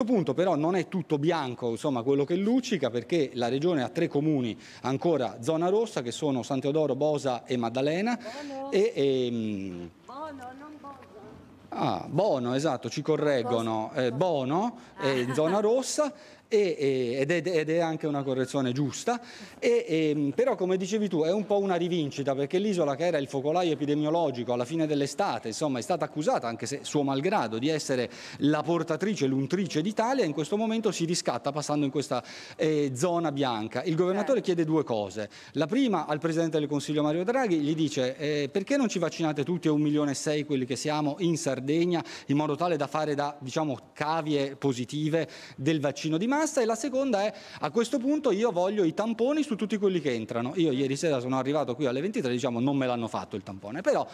A questo punto però non è tutto bianco insomma, quello che luccica perché la regione ha tre comuni ancora zona rossa che sono San Teodoro, Bosa e Maddalena Buono. e, e ehm, Buono, Ah, Bono, esatto, ci correggono. Eh, bono è in zona rossa e, ed, è, ed, è, anche una correzione giusta. E, e, ehm, però, come dicevi tu, è un po' una rivincita perché l'isola, che era il focolaio epidemiologico alla fine dell'estate, insomma, è stata accusata, anche se suo malgrado, di essere la portatrice, l'untrice d'Italia. In questo momento si riscatta passando in questa eh, zona bianca. Il governatore eh. chiede due cose. La prima al presidente del Consiglio Mario Draghi gli dice eh, perché non ci vaccinate tutti e un milione e sei quelli che siamo in Sardegna? Sardegna in modo tale da fare da diciamo, cavie positive del vaccino di massa e la seconda è a questo punto io voglio i tamponi su tutti quelli che entrano. Io ieri sera sono arrivato qui alle 23 diciamo non me l'hanno fatto il tampone, però